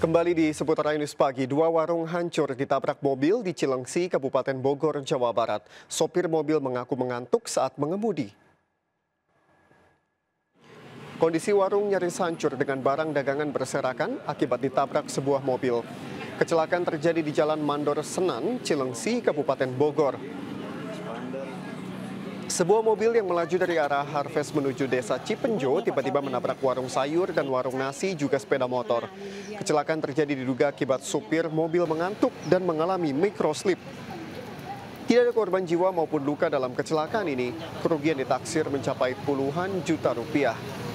Kembali di seputar news pagi, dua warung hancur ditabrak mobil di Cilengsi, Kabupaten Bogor, Jawa Barat. Sopir mobil mengaku mengantuk saat mengemudi. Kondisi warung nyaris hancur dengan barang dagangan berserakan akibat ditabrak sebuah mobil. Kecelakaan terjadi di Jalan Mandor Senan, Cilengsi, Kabupaten Bogor. Sebuah mobil yang melaju dari arah Harvest menuju desa Cipenjo tiba-tiba menabrak warung sayur dan warung nasi juga sepeda motor. Kecelakaan terjadi diduga akibat supir mobil mengantuk dan mengalami mikroslip. Tidak ada korban jiwa maupun luka dalam kecelakaan ini. Kerugian ditaksir mencapai puluhan juta rupiah.